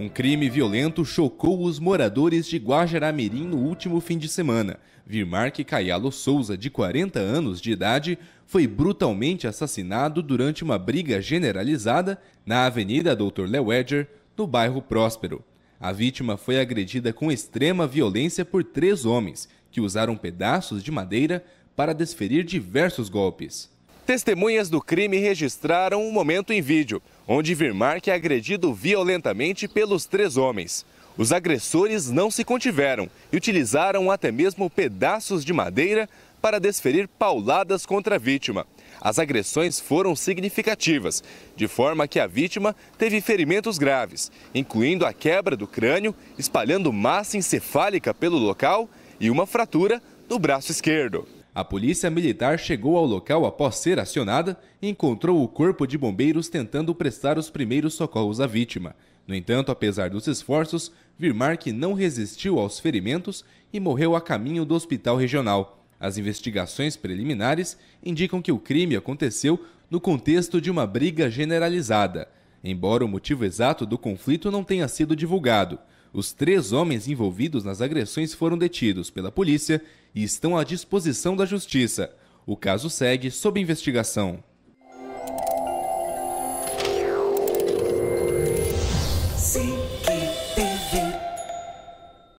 Um crime violento chocou os moradores de Guajará-Mirim no último fim de semana. Virmark Caialo Souza, de 40 anos de idade, foi brutalmente assassinado durante uma briga generalizada na Avenida Dr. Lewedger, no bairro Próspero. A vítima foi agredida com extrema violência por três homens, que usaram pedaços de madeira para desferir diversos golpes. Testemunhas do crime registraram um momento em vídeo, onde Virmark é agredido violentamente pelos três homens. Os agressores não se contiveram e utilizaram até mesmo pedaços de madeira para desferir pauladas contra a vítima. As agressões foram significativas, de forma que a vítima teve ferimentos graves, incluindo a quebra do crânio, espalhando massa encefálica pelo local e uma fratura no braço esquerdo. A polícia militar chegou ao local após ser acionada e encontrou o corpo de bombeiros tentando prestar os primeiros socorros à vítima. No entanto, apesar dos esforços, Virmark não resistiu aos ferimentos e morreu a caminho do hospital regional. As investigações preliminares indicam que o crime aconteceu no contexto de uma briga generalizada. Embora o motivo exato do conflito não tenha sido divulgado, os três homens envolvidos nas agressões foram detidos pela polícia e estão à disposição da justiça. O caso segue sob investigação. Sim, que tem.